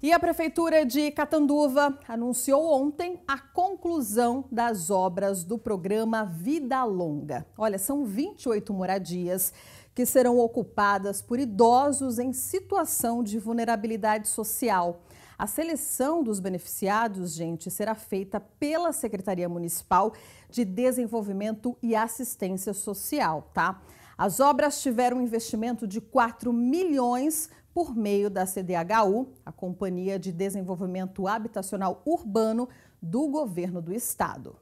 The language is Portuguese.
E a Prefeitura de Catanduva anunciou ontem a conclusão das obras do programa Vida Longa. Olha, são 28 moradias que serão ocupadas por idosos em situação de vulnerabilidade social. A seleção dos beneficiados, gente, será feita pela Secretaria Municipal de Desenvolvimento e Assistência Social, tá? As obras tiveram um investimento de 4 milhões por meio da CDHU, a Companhia de Desenvolvimento Habitacional Urbano do Governo do Estado.